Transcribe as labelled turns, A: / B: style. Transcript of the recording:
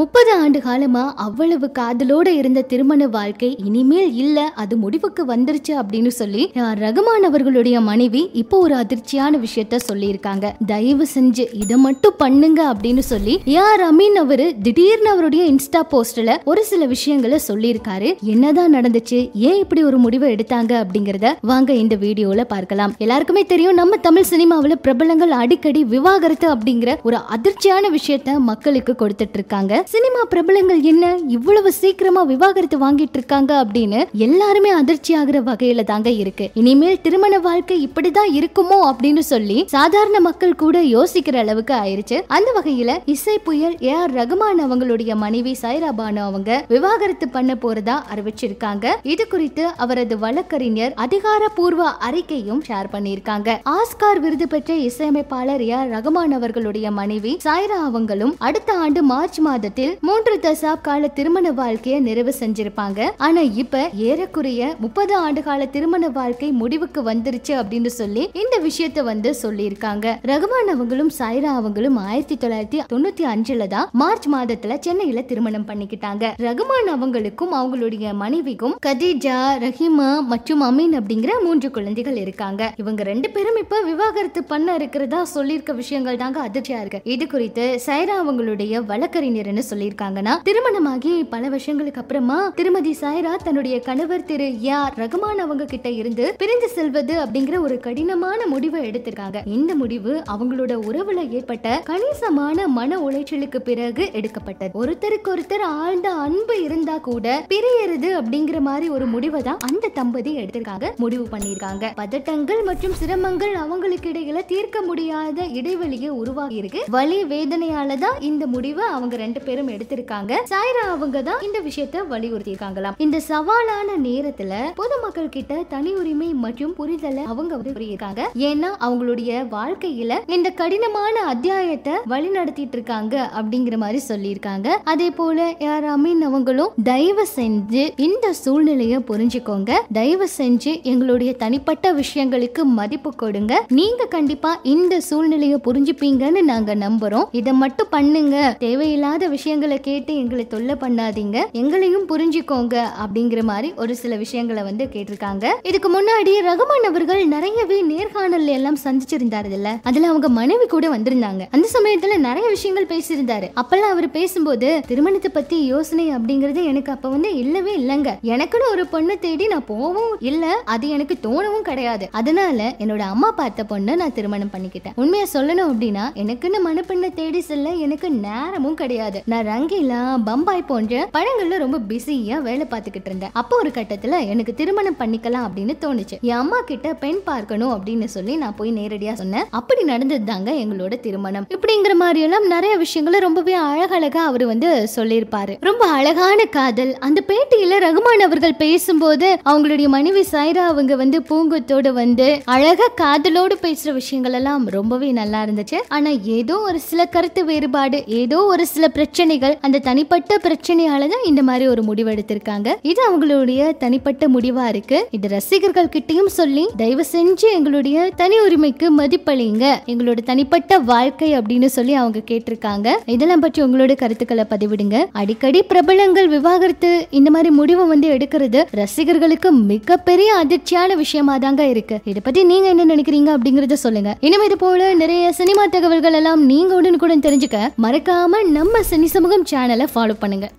A: முப்பது ஆண்டு காலமா அவ்வளவு காதலோட இருந்த திருமண வாழ்க்கை இனிமேல் இல்ல அது முடிவுக்கு வந்துருச்சு அப்படின்னு சொல்லி ரகுமான் அவர்களுடைய மனைவி இப்போ ஒரு அதிர்ச்சியான விஷயத்த சொல்லியிருக்காங்க தயவு செஞ்சு இதை மட்டும் பண்ணுங்க அப்படின்னு சொல்லி யார் அமீன் அவரு திடீர்னு அவருடைய இன்ஸ்டா போஸ்ட்ல ஒரு சில விஷயங்களை சொல்லியிருக்காரு என்னதான் நடந்துச்சு ஏன் இப்படி ஒரு முடிவை எடுத்தாங்க அப்படிங்கறத வாங்க இந்த வீடியோல பார்க்கலாம் எல்லாருக்குமே தெரியும் நம்ம தமிழ் சினிமாவில பிரபலங்கள் அடிக்கடி விவாகரத்து அப்படிங்கிற ஒரு அதிர்ச்சியான விஷயத்த மக்களுக்கு கொடுத்துட்டு இருக்காங்க சினிமா பிரபலங்கள் என்ன இவ்வளவு சீக்கிரமா விவாகரத்து வாங்கிட்டு இருக்காங்க அப்படின்னு எல்லாருமே அதிர்ச்சி ஆகுற வகையில தாங்க இருக்கு இனிமேல் திருமண வாழ்க்கை இப்படிதான் இருக்குமோ அப்படின்னு சொல்லி சாதாரண மக்கள் கூட யோசிக்கிற அளவுக்கு ஆயிருச்சு அந்த வகையில இசை புயல் ஏ ஆர் ரகுமான் அவங்களுடைய மனைவி சைரா பானு அவங்க விவாகரத்து பண்ண போறதா அறிவிச்சிருக்காங்க இது குறித்து அவரது வழக்கறிஞர் அதிகாரப்பூர்வ அறிக்கையும் ஷேர் பண்ணியிருக்காங்க ஆஸ்கார் விருது பெற்ற இசையமைப்பாளர் ஏ ஆர் ரகுமான் அவர்களுடைய மனைவி சாய்ரா அவங்களும் அடுத்த ஆண்டு மார்ச் மாதத்தில் காலத்தில் மூன்று கால திருமண வாழ்க்கையை நிறைவு செஞ்சிருப்பாங்க ஆனா இப்ப ஏறக்குறைய முப்பது ஆண்டு கால திருமண வாழ்க்கை முடிவுக்கு வந்துருச்சு அப்படின்னு சொல்லி இந்த விஷயத்த வந்து சொல்லியிருக்காங்க ரகுமான் அவங்களும் சாய்ரா அவங்களும் ஆயிரத்தி தொள்ளாயிரத்தி தொண்ணூத்தி அஞ்சுல தான் மார்ச் மாதத்துல சென்னையில திருமணம் பண்ணிக்கிட்டாங்க ரகுமான் அவங்களுக்கும் அவங்களுடைய மனைவிக்கும் கதீஜா ரஹிமா மற்றும் அமீன் அப்படிங்கிற மூன்று குழந்தைகள் இருக்காங்க இவங்க ரெண்டு பேரும் இப்ப விவாகரத்து பண்ண இருக்கிறதா சொல்லியிருக்க விஷயங்கள் தாங்க அதிர்ச்சியா இருக்கு இது குறித்து சைரா அவங்களுடைய வழக்கறிஞர் சொல்லியிருக்காங்கன்னா திருமணமாகி பல வருஷங்களுக்கு அப்புறமா திருமதி சாய்ரா தன்னுடைய கணவர் திரு யார் ரகுமான் அவங்க கிட்ட இருந்து பிரிந்து செல்வது அப்படிங்கிற ஒரு கடினமான முடிவை எடுத்திருக்காங்க இந்த முடிவு அவங்களோட உறவுல ஏற்பட்ட கணிசமான மன உளைச்சலுக்கு பிறகு எடுக்கப்பட்டது ஒருத்தருக்கு ஒருத்தர் ஆழ்ந்த அன்பு இருந்தா கூட பிரியறது அப்படிங்கிற மாதிரி ஒரு முடிவை தான் அந்த தம்பதி எடுத்திருக்காங்க முடிவு பண்ணியிருக்காங்க பதட்டங்கள் மற்றும் சிரமங்கள் அவங்களுக்கு இடையில தீர்க்க முடியாத இடைவெளியை உருவாகி இருக்கு வலி வேதனையால தான் இந்த முடிவை அவங்க ரெண்டு பேரும் பேரும் எடுத்திருக்காங்க சாய்ரா அவங்க தான் இந்த விஷயத்த வலியுறுத்தி இருக்காங்களாம் இந்த சவாலான நேரத்துல பொதுமக்கள் கிட்ட தனி உரிமை மற்றும் புரிதலை அவங்க இருக்காங்க ஏன்னா அவங்களுடைய வாழ்க்கையில இந்த கடினமான அத்தியாயத்தை வழி நடத்திட்டு இருக்காங்க அப்படிங்கிற மாதிரி சொல்லியிருக்காங்க அதே போல யார் அமீன் அவங்களும் தயவு செஞ்சு இந்த சூழ்நிலைய புரிஞ்சுக்கோங்க தயவு செஞ்சு எங்களுடைய தனிப்பட்ட விஷயங்களுக்கு மதிப்பு கொடுங்க நீங்க கண்டிப்பா இந்த சூழ்நிலைய புரிஞ்சுப்பீங்கன்னு நாங்க நம்புறோம் இதை மட்டும் பண்ணுங்க தேவையில்லாத விஷயங்களை கேட்டு எங்களை தொல்லை பண்ணாதீங்க எங்களையும் புரிஞ்சுக்கோங்க அப்படிங்கிற மாதிரி ஒரு சில விஷயங்களை வந்து கேட்டிருக்காங்க இதுக்கு முன்னாடி ரகுமான் அவர்கள் நிறையவே நேர்காணல் எல்லாம் சந்திச்சிருந்தாரு இல்ல அதுல அவங்க மனைவி கூட வந்திருந்தாங்க அந்த சமயத்துல நிறைய விஷயங்கள் பேசியிருந்தாரு அப்பெல்லாம் அவர் பேசும்போது திருமணத்தை பத்தி யோசனை அப்படிங்கறது எனக்கு அப்ப வந்து இல்லவே இல்லைங்க எனக்குன்னு ஒரு பொண்ணை தேடி நான் போவும் இல்ல அது எனக்கு தோணவும் கிடையாது அதனால என்னோட அம்மா பார்த்த பொண்ணை நான் திருமணம் பண்ணிக்கிட்டேன் உண்மையா சொல்லணும் அப்படின்னா எனக்குன்னு மனப்பெண்ணை தேடி செல்ல எனக்கு நேரமும் கிடையாது நான் ரங்கீலா பம்பாய் போன்ற பழங்கள்ல ரொம்ப பிஸியா வேலை பார்த்துக்கிட்டு இருந்தேன் அப்போ ஒரு கட்டத்துல எனக்கு திருமணம் பண்ணிக்கலாம் அப்படின்னு தோணுச்சு என் அம்மா கிட்ட பெண் பார்க்கணும் அப்படின்னு சொல்லி நான் போய் நேரடியா சொன்னேன் அப்படி நடந்தது தாங்க எங்களோட திருமணம் இப்படிங்கிற மாதிரி எல்லாம் நிறைய விஷயங்களை ரொம்பவே அழகழகா அவர் வந்து சொல்லியிருப்பாரு ரொம்ப அழகான காதல் அந்த பேட்டியில ரகுமான் அவர்கள் பேசும்போது அவங்களுடைய மனைவி சாய்ரா அவங்க வந்து பூங்கத்தோடு வந்து அழகா காதலோடு பேசுற விஷயங்கள் எல்லாம் ரொம்பவே நல்லா இருந்துச்சு ஆனா ஏதோ ஒரு சில கருத்து வேறுபாடு ஏதோ ஒரு சில பிரச்சனை பிரச்சனைகள் அந்த தனிப்பட்ட பிரச்சனையால தான் இந்த மாதிரி ஒரு முடிவு எடுத்திருக்காங்க இது அவங்களுடைய தனிப்பட்ட முடிவா இருக்கு இது ரசிகர்கள் கிட்டையும் சொல்லி தயவு செஞ்சு எங்களுடைய தனி உரிமைக்கு மதிப்பளிங்க எங்களோட தனிப்பட்ட வாழ்க்கை அப்படின்னு சொல்லி அவங்க கேட்டிருக்காங்க இதெல்லாம் பற்றி உங்களோட கருத்துக்களை பதிவிடுங்க அடிக்கடி பிரபலங்கள் விவாகரத்து இந்த மாதிரி முடிவை வந்து எடுக்கிறது ரசிகர்களுக்கு மிகப்பெரிய அதிர்ச்சியான விஷயமா தாங்க இருக்கு இதை பத்தி நீங்க என்ன நினைக்கிறீங்க அப்படிங்கறத சொல்லுங்க இனிமே இது போல நிறைய சினிமா தகவல்கள் எல்லாம் நீங்க உடனுக்குடன் தெரிஞ்சுக்க மறக்காம நம்ம சினி சமூகம் சேனலை ஃபாலோ பண்ணுங்கள்